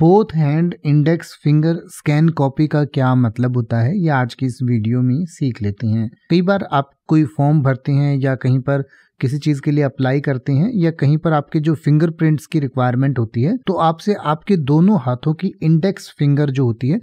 both hand index finger scan copy का क्या मतलब होता है ये आज की इस वीडियो में सीख लेते हैं कई बार आप कोई फॉर्म भरते हैं या कहीं पर किसी चीज़ के लिए अप्लाई करते हैं या कहीं पर आपके जो फिंगरप्रिंट्स की रिक्वायरमेंट होती है तो आपसे आपके दोनों हाथों की इंडेक्स फिंगर जो होती है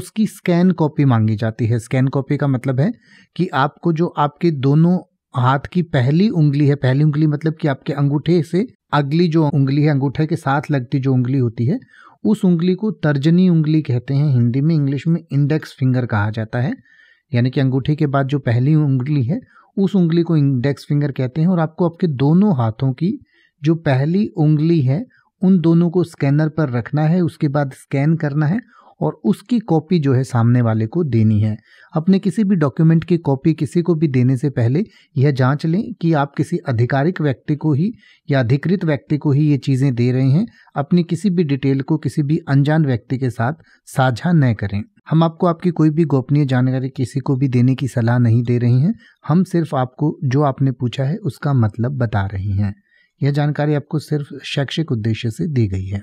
उसकी स्कैन कॉपी मांगी जाती है स्कैन कॉपी का मतलब है कि आपको जो आपके दोनों हाथ की पहली उंगली है पहली उंगली मतलब कि आपके अंगूठे से अगली जो उंगली है अंगूठे के साथ लगती जो उंगली होती है उस उंगली को तर्जनी उंगली कहते हैं हिंदी में इंग्लिश में इंडेक्स फिंगर कहा जाता है यानी कि अंगूठे के बाद जो पहली उंगली है उस उंगली को इंडेक्स फिंगर कहते हैं और आपको आपके दोनों हाथों की जो पहली उंगली है उन दोनों को स्कैनर पर रखना है उसके बाद स्कैन करना है और उसकी कॉपी जो है सामने वाले को देनी है अपने किसी भी डॉक्यूमेंट की कॉपी किसी को भी देने से पहले यह जांच लें कि आप किसी आधिकारिक व्यक्ति को ही या अधिकृत व्यक्ति को ही ये चीज़ें दे रहे हैं अपनी किसी भी डिटेल को किसी भी अनजान व्यक्ति के साथ साझा न करें हम आपको आपकी कोई भी गोपनीय जानकारी किसी को भी देने की सलाह नहीं दे रहे हैं हम सिर्फ आपको जो आपने पूछा है उसका मतलब बता रहे हैं यह जानकारी आपको सिर्फ शैक्षिक उद्देश्य से दी गई है